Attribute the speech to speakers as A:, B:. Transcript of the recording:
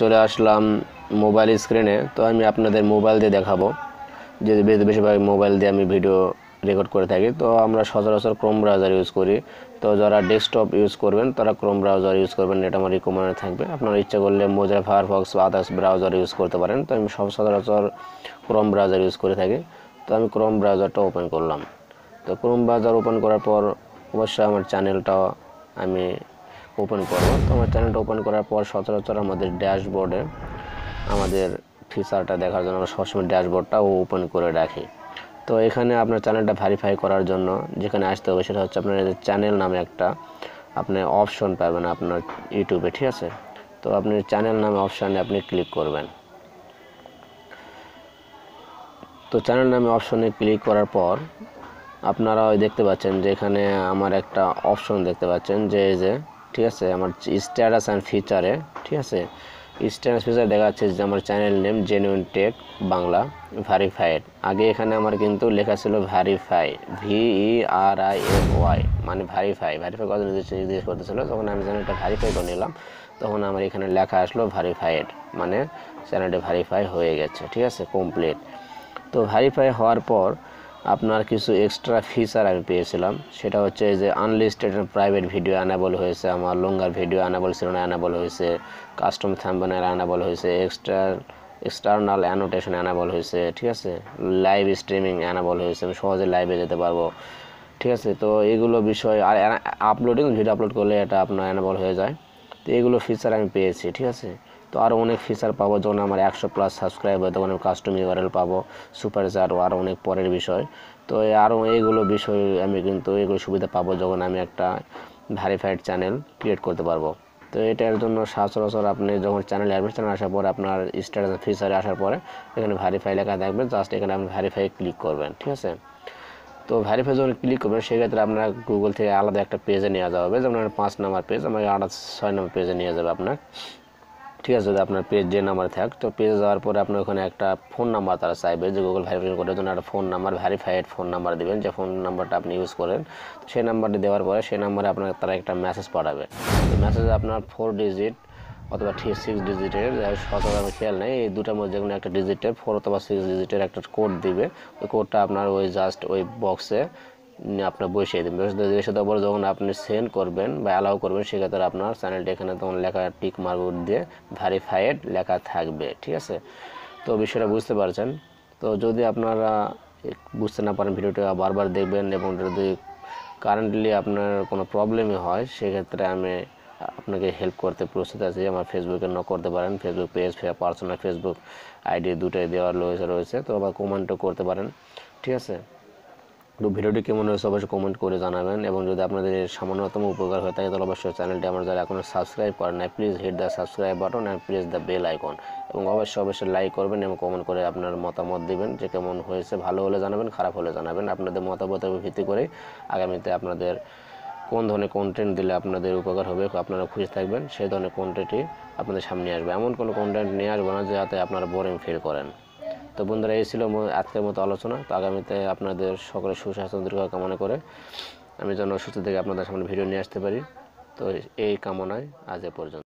A: চলে আসলাম মোবাইল স্ক্রিনে তো আমি আপনাদের মোবাইল দিয়ে দেখাবো যে বেশিরভাগ মোবাইল দিয়ে আমি ভিডিও রেকর্ড করে থাকি তো আমরা সচরাচর ক্রোম ব্রাউজার ইউজ করি তো যারা ডেস্কটপ ইউজ করবেন তারা ক্রোম ব্রাউজার ইউজ করবেন এটা আমার রিকমেন্ড থাকবে আপনারা ইচ্ছা করলে মোজা ফায়ারফক্স বা আদার্স ব্রাউজার ইউজ করতে পারেন তো আমি সব সচরাচর ক্রোম ব্রাউজার ইউজ করে থাকি তো আমি ক্রোম ব্রাউজারটা ওপেন করলাম তো ক্রোম ব্রাউজার ওপেন করার পর অবশ্যই আমার চ্যানেলটা আমি ওপেন করবো তো আমার চ্যানেলটা ওপেন করার পর সচরাচর আমাদের ড্যাশবোর্ডে আমাদের ফিচারটা দেখার জন্য আমরা সবসময় ড্যাশবোর্ডটা ওপেন করে রাখি তো এখানে আপনার চ্যানেলটা ভেরিফাই করার জন্য যেখানে আসতে হবে সেটা হচ্ছে আপনার চ্যানেল নামে একটা আপনি অপশন পাবেন আপনার ইউটিউবে ঠিক আছে তো আপনি চ্যানেল নামে অপশানে আপনি ক্লিক করবেন তো চ্যানেল নামে অপশনে ক্লিক করার পর আপনারা দেখতে পাচ্ছেন যে এখানে আমার একটা অপশন দেখতে পাচ্ছেন যে এই যে ঠিক আছে আমার স্ট্যাটাস অ্যান্ড ফিচারে ঠিক আছে স্ট্যাটাস ফিচার দেখা যাচ্ছে যে আমার channel name genuine tech Bangla verified আগে এখানে আমার কিন্তু লেখা ছিল verify V E R I M Y মানে ভারিফাই ভ্যারিফাই কত জিজ্ঞেস করতেছিল তখন আমি চ্যানেলটা ভারিফাই করে নিলাম তখন আমার এখানে লেখা আসলো ভারিফাইড মানে চ্যানেলটা ভারিফাই হয়ে গেছে ঠিক আছে কমপ্লিট তো ভারিফাই হওয়ার পর আপনার কিছু এক্সট্রা ফিচার আমি পেয়েছিলাম সেটা হচ্ছে যে আনলিস্টেড প্রাইভেট ভিডিও অ্যানাবল হয়েছে আমার লঙ্গার ভিডিও অ্যানাবল ছিল না অ্যানাবল হয়েছে কাস্টম থ্যাম্পনার অ্যানাবল হয়েছে এক্সট্রা এক্সটার্নাল অ্যানোটেশন অ্যানাবল হয়েছে ঠিক আছে লাইভ স্ট্রিমিং অ্যানাবল হয়েছে আমি সহজে লাইভে যেতে পারবো ঠিক আছে তো এগুলো বিষয় আর আপলোডিং ভিডিও আপলোড করলে এটা আপনার অ্যানাবল হয়ে যায় তো এগুলো ফিচার আমি পেয়েছি ঠিক আছে তো আরও অনেক ফিচার পাবো যখন আমার একশো প্লাস সাবস্ক্রাইব হয়ে তখন আমি কাস্টম ইউআরএল পাবো সুপার চার আরও অনেক পরের বিষয় তো আরও এইগুলো বিষয় আমি কিন্তু এগুলো সুবিধা পাবো যখন আমি একটা ভ্যারিফাইড চ্যানেল ক্রিয়েট করতে পারবো তো এটার জন্য সচরাচর আপনি যখন চ্যানেল অ্যাডমিশন আসার পরে আপনার স্ট্যাটাস ফিচারে আসার পরে এখানে ভ্যারিফাই লেখা থাকবে জাস্ট এখানে আপনি ভ্যারিফাই ক্লিক করবেন ঠিক আছে তো ভ্যারিফাই যখন ক্লিক করবেন সেক্ষেত্রে আপনার গুগল থেকে আলাদা একটা পেজে নিয়ে যাওয়া হবে যেমন পাঁচ নাম্বার পেজ আমাকে আট ছয় নাম্বার পেজে নিয়ে যাবে আপনার ঠিক আছে যদি আপনার পেজ যে নাম্বার থাক তো পেজে যাওয়ার পরে আপনার ওখানে একটা ফোন নাম্বার তারা চাইবে যে গুগল ভেরিফিকেশন করার জন্য একটা phone number verified phone number দেবেন যে ফোন নাম্বারটা আপনি ইউজ করেন সেই নাম্বারটি দেওয়ার পরে সেই নাম্বারে আপনাকে তারা একটা মেসেজ পাঠাবে মেসেজে আপনার ফোর ডিজিট অথবা থ্রি সিক্স ডিজিটের সচরাচর আমি খেয়াল নেই এই দুটার মধ্যে কোনো একটা ডিজিটের ফোর অথবা সিক্স ডিজিটের একটা কোড দিবে ওই কোডটা আপনার ওই জাস্ট ওই বক্সে আপনার বসিয়ে দেবেন বসে দেওয়ার পর যখন আপনি সেন্ড করবেন বা অ্যালাউ করবেন সেক্ষেত্রে আপনার চ্যানেলটি এখানে তখন লেখা টিক মার্ক দিয়ে ভ্যারিফাইড লেখা থাকবে ঠিক আছে তো বিষয়টা বুঝতে পারছেন তো যদি আপনারা বুঝতে না পারেন ভিডিওটা বারবার দেখবেন এবং যদি কারেন্টলি আপনার কোনো প্রবলেমই হয় সেক্ষেত্রে আমি আপনাকে হেল্প করতে প্রস্তুত আছি আমার ফেসবুকে ন করতে পারেন Facebook page personal Facebook ID দুটোই দেওয়া রয়েছে রয়েছে তো আবার কমেন্টও করতে পারেন ঠিক আছে তো ভিডিওটি কেমন হয়েছে অবশ্যই কমেন্ট করে জানাবেন এবং যদি আপনাদের সামান্যতম উপকার হয়ে থাকে তাহলে অবশ্যই চ্যানেলটি আমার যারা এখনও সাবস্ক্রাইব করেন না please hit the subscribe button and please the bell icon এবং অবশ্যই অবশ্যই লাইক করবেন এবং কমেন্ট করে আপনার মতামত দেবেন যে কেমন হয়েছে ভালো হলে জানাবেন খারাপ হলে জানাবেন আপনাদের মতামতের ভিত্তি করে আগামীতে আপনাদের কোন ধরনের কন্টেন্ট দিলে আপনাদের উপকার হবে আপনারা খুশি থাকবেন সেই ধরনের কন্টেন্টই আপনাদের সামনে আসবে এমন কোনো কন্টেন্ট নিয়ে আসবে না যাতে আপনারা বোরিং ফিল করেন তো বন্ধুরা এই ছিল আজকের মতো আলোচনা তো আগামীতে আপনাদের সকলের সুস্বাস্থ্য দীর্ঘ কামনা করে আমি যেন সুস্থ থেকে আপনাদের সামনে ভিডিও নিয়ে আসতে পারি তো এই কামনায় আজ এ পর্যন্ত